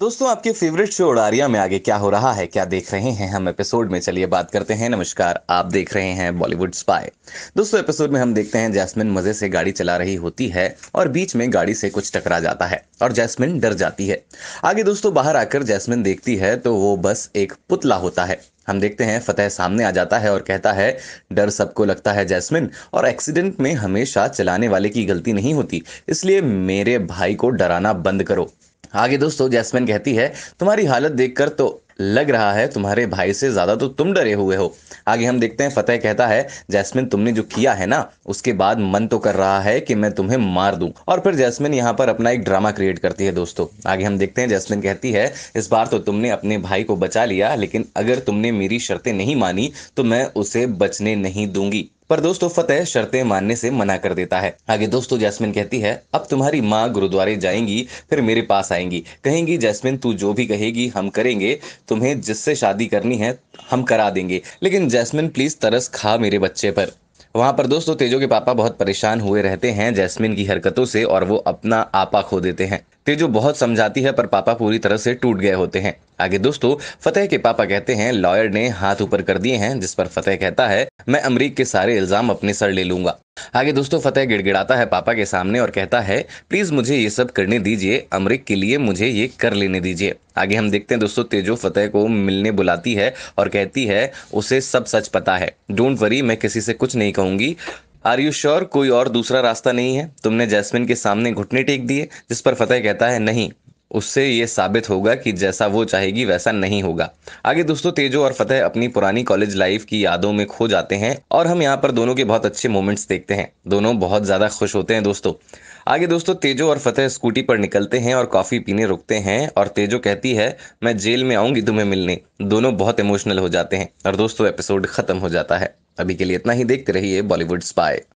दोस्तों आपके favourite show उड़ारिया में आगे क्या हो रहा है क्या देख रहे हैं हम एपिसोड में चलिए बात करते हैं नमस्कार आप देख रहे हैं बॉलीवुड स्पाई दोस्तों एपिसोड में हम देखते हैं जैस्मिन मजे से गाड़ी चला रही होती है और बीच में गाड़ी से कुछ टकरा जाता है और जैस्मिन डर जाती है आगे दोस्तों बाहर आकर जैस्मिन देखती है तो वो बस एक पुतला होता है हम देखते हैं फतेह सामने आ जाता है और कहता है डर सबको लगता है जैस्मिन और एक्सीडेंट में हमेशा चलाने वाले की गलती नहीं होती इसलिए मेरे भाई को डराना बंद करो आगे हाँ दोस्तों जैस्मिन कहती है तुम्हारी हालत देखकर तो लग रहा है तुम्हारे भाई से ज्यादा तो तुम डरे हुए हो आगे हम देखते हैं फतेह कहता है जैस्मिन तुमने जो किया है ना उसके बाद मन तो कर रहा है कि मैं तुम्हें मार दूं और फिर जैस्मिन यहाँ पर अपना एक ड्रामा क्रिएट करती है दोस्तों आगे हम देखते हैं जैस्मिन कहती है इस बार तो तुमने अपने भाई को बचा लिया लेकिन अगर तुमने मेरी शर्तें नहीं मानी तो मैं उसे बचने नहीं दूंगी पर दोस्तों फतेह शर्तें मानने से मना कर देता है आगे दोस्तों जैस्मिन कहती है अब तुम्हारी माँ गुरुद्वारे जाएंगी फिर मेरे पास आएंगी कहेंगी जैस्मिन तू जो भी कहेगी हम करेंगे तुम्हें जिससे शादी करनी है हम करा देंगे लेकिन जैस्मिन प्लीज तरस खा मेरे बच्चे पर वहां पर दोस्तों तेजो के पापा बहुत परेशान हुए रहते हैं जैस्मिन की हरकतों से और वो अपना आपा खो देते हैं तेजो बहुत समझाती है पर पापा पूरी तरह से टूट गए होते हैं आगे दोस्तों फतेह के पापा कहते हैं लॉयर ने हाथ ऊपर कर दिए हैं जिस पर फतेह कहता है मैं अमरीक के सारे इल्जाम अपने सर ले लूंगा आगे दोस्तों फतेह गिड़गिड़ाता है पापा के सामने और कहता है प्लीज मुझे ये सब करने दीजिए अमरीक के लिए मुझे ये कर लेने दीजिए आगे हम देखते हैं दोस्तों तेजो फतेह को मिलने बुलाती है और कहती है उसे सब सच पता है डोंट वरी मैं किसी से कुछ नहीं कहूंगी आर यू श्योर कोई और दूसरा रास्ता नहीं है तुमने जैस्मिन के सामने घुटने टेक दिए जिस पर फतेह कहता है नहीं उससे ये साबित होगा कि जैसा वो चाहेगी वैसा नहीं होगा आगे दोस्तों तेजो और फतेह अपनी पुरानी कॉलेज लाइफ की यादों में खो जाते हैं और हम यहाँ पर दोनों के बहुत अच्छे मोमेंट्स देखते हैं दोनों बहुत ज़्यादा खुश होते हैं दोस्तों आगे दोस्तों तेजो और फतेह स्कूटी पर निकलते हैं और कॉफ़ी पीने रुकते हैं और तेजो कहती है मैं जेल में आऊंगी तुम्हें मिलने दोनों बहुत इमोशनल हो जाते हैं और दोस्तों एपिसोड खत्म हो जाता है अभी के लिए इतना ही देखते रहिए बॉलीवुड स्पाई